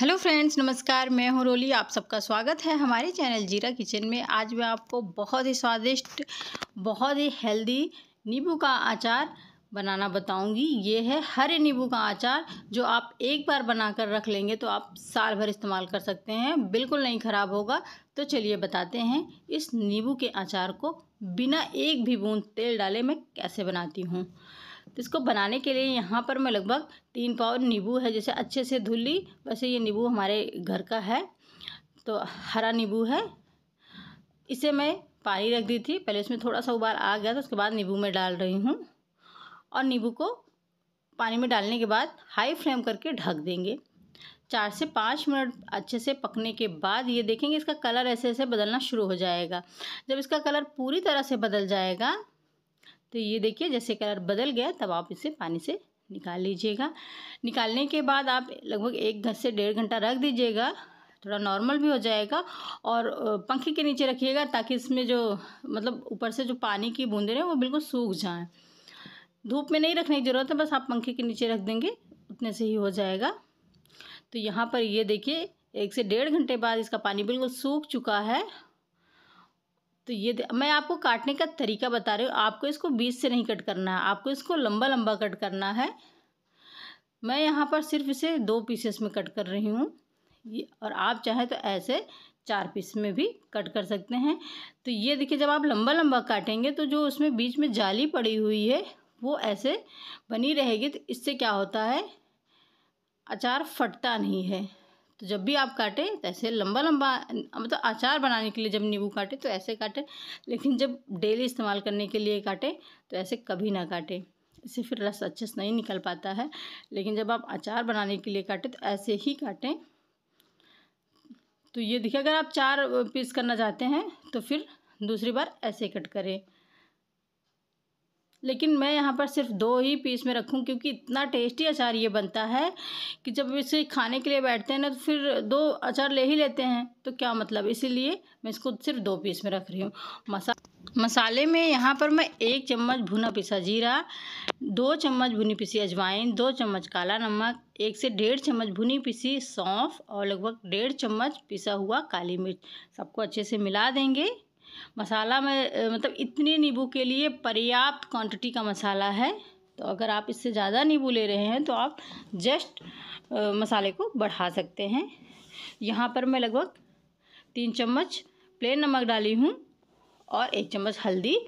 hello friends नमस्कार मैं हूं रोली आप सबका स्वागत है हमारे चैनल जीरा किचन में आज मैं आपको बहुत ही स्वादिष्ट बहुत ही हेल्दी नींबू का अचार बनाना बताऊंगी ये है हरे नींबू का अचार जो आप एक बार बनाकर रख लेंगे तो आप साल भर इस्तेमाल कर सकते हैं बिल्कुल नहीं ख़राब होगा तो चलिए बताते हैं इस नींबू के अचार को बिना एक भी बूंद तेल डाले मैं कैसे बनाती हूँ तो इसको बनाने के लिए यहाँ पर मैं लगभग तीन पाव नींबू है जैसे अच्छे से धुल ली वैसे ये नींबू हमारे घर का है तो हरा नींबू है इसे मैं पानी रख दी थी पहले इसमें थोड़ा सा उबाल आ गया था उसके बाद नींबू में डाल रही हूँ और नींबू को पानी में डालने के बाद हाई फ्लेम करके ढक देंगे चार से पाँच मिनट अच्छे से पकने के बाद ये देखेंगे इसका कलर ऐसे ऐसे बदलना शुरू हो जाएगा जब इसका कलर पूरी तरह से बदल जाएगा तो ये देखिए जैसे कलर बदल गया तब आप इसे पानी से निकाल लीजिएगा निकालने के बाद आप लगभग एक घंटे से डेढ़ घंटा रख दीजिएगा थोड़ा नॉर्मल भी हो जाएगा और पंखे के नीचे रखिएगा ताकि इसमें जो मतलब ऊपर से जो पानी की बूंदे रहे वो बिल्कुल सूख जाए धूप में नहीं रखने की ज़रूरत है बस आप पंखे के नीचे रख देंगे उतने से ही हो जाएगा तो यहाँ पर ये देखिए एक से डेढ़ घंटे बाद इसका पानी बिल्कुल सूख चुका है तो ये मैं आपको काटने का तरीका बता रही हूँ आपको इसको बीच से नहीं कट करना है आपको इसको लंबा लंबा कट करना है मैं यहाँ पर सिर्फ इसे दो पीसेस में कट कर रही हूँ और आप चाहे तो ऐसे चार पीस में भी कट कर सकते हैं तो ये देखिए जब आप लंबा लंबा काटेंगे तो जो उसमें बीच में जाली पड़ी हुई है वो ऐसे बनी रहेगी तो इससे क्या होता है अचार फटता नहीं है तो जब भी आप काटें तो ऐसे लंबा लंबा मतलब तो अचार बनाने के लिए जब नींबू काटें तो ऐसे काटें लेकिन जब डेली इस्तेमाल करने के लिए काटें तो ऐसे कभी ना काटें इससे फिर रस अच्छे से नहीं निकल पाता है लेकिन जब आप अचार बनाने के लिए काटें तो ऐसे ही काटें तो ये देखिए अगर आप चार पीस करना चाहते हैं तो फिर दूसरी बार ऐसे कट करें लेकिन मैं यहाँ पर सिर्फ दो ही पीस में रखूँ क्योंकि इतना टेस्टी अचार ये बनता है कि जब इसे खाने के लिए बैठते हैं ना तो फिर दो अचार ले ही लेते हैं तो क्या मतलब इसीलिए मैं इसको सिर्फ दो पीस में रख रही हूँ मसा मसाले में यहाँ पर मैं एक चम्मच भुना पिसा जीरा दो चम्मच भुनी पिसी अजवाइन दो चम्मच काला नमक एक से डेढ़ चम्मच भुनी पिसी सौंफ और लगभग डेढ़ चम्मच पिसा हुआ काली मिर्च सबको अच्छे से मिला देंगे मसाला में मतलब इतने नींबू के लिए पर्याप्त क्वांटिटी का मसाला है तो अगर आप इससे ज़्यादा नींबू ले रहे हैं तो आप जस्ट मसाले को बढ़ा सकते हैं यहाँ पर मैं लगभग तीन चम्मच प्लेन नमक डाली हूँ और एक चम्मच हल्दी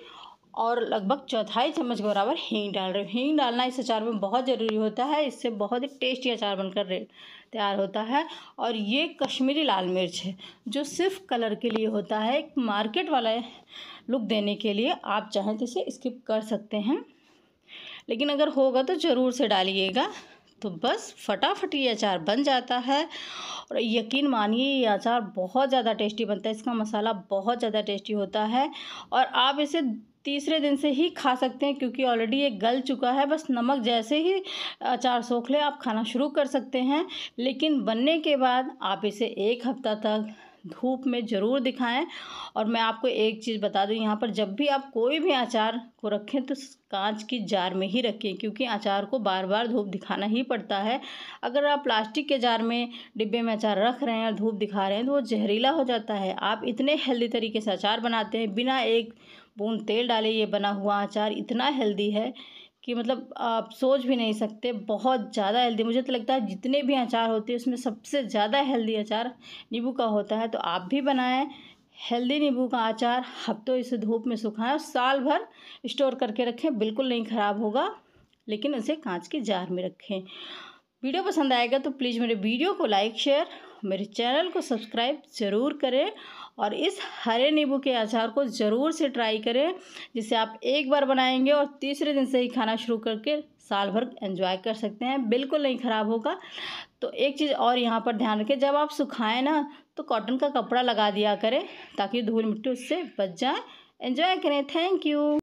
और लगभग चौथाई चम्मच के बराबर हींग डाल रहे हो हींग डालना इस अचार में बहुत ज़रूरी होता है इससे बहुत ही टेस्टी अचार बनकर तैयार होता है और ये कश्मीरी लाल मिर्च है जो सिर्फ कलर के लिए होता है एक मार्केट वाला लुक देने के लिए आप चाहें तो इसे स्किप कर सकते हैं लेकिन अगर होगा तो ज़रूर से डालिएगा तो बस फटाफट ये अचार बन जाता है और यकीन मानिए ये अचार बहुत ज़्यादा टेस्टी बनता है इसका मसाला बहुत ज़्यादा टेस्टी होता है और आप इसे तीसरे दिन से ही खा सकते हैं क्योंकि ऑलरेडी ये गल चुका है बस नमक जैसे ही अचार सोख ले आप खाना शुरू कर सकते हैं लेकिन बनने के बाद आप इसे एक हफ्ता तक धूप में ज़रूर दिखाएं और मैं आपको एक चीज़ बता दूं यहाँ पर जब भी आप कोई भी अचार को रखें तो कांच की जार में ही रखें क्योंकि अचार को बार बार धूप दिखाना ही पड़ता है अगर आप प्लास्टिक के जार में डिब्बे में अचार रख रहे हैं और धूप दिखा रहे हैं तो वो जहरीला हो जाता है आप इतने हेल्दी तरीके से अचार बनाते हैं बिना एक स्पून तेल डाले ये बना हुआ अचार इतना हेल्दी है कि मतलब आप सोच भी नहीं सकते बहुत ज़्यादा हेल्दी मुझे तो लगता है जितने भी अचार होते हैं उसमें सबसे ज़्यादा हेल्दी अचार नींबू का होता है तो आप भी बनाएं हेल्दी नींबू का अचार हफ्तों इसे धूप में सुखाएं और साल भर स्टोर करके रखें बिल्कुल नहीं ख़राब होगा लेकिन उसे कांच के जार में रखें वीडियो पसंद आएगा तो प्लीज़ मेरे वीडियो को लाइक शेयर मेरे चैनल को सब्सक्राइब ज़रूर करें और इस हरे नींबू के अचार को ज़रूर से ट्राई करें जिसे आप एक बार बनाएंगे और तीसरे दिन से ही खाना शुरू करके साल भर एंजॉय कर सकते हैं बिल्कुल नहीं ख़राब होगा तो एक चीज़ और यहाँ पर ध्यान रखें जब आप सुखाएं ना तो कॉटन का कपड़ा लगा दिया करें ताकि धूल मिट्टी उससे बच जाए एंजॉय करें थैंक यू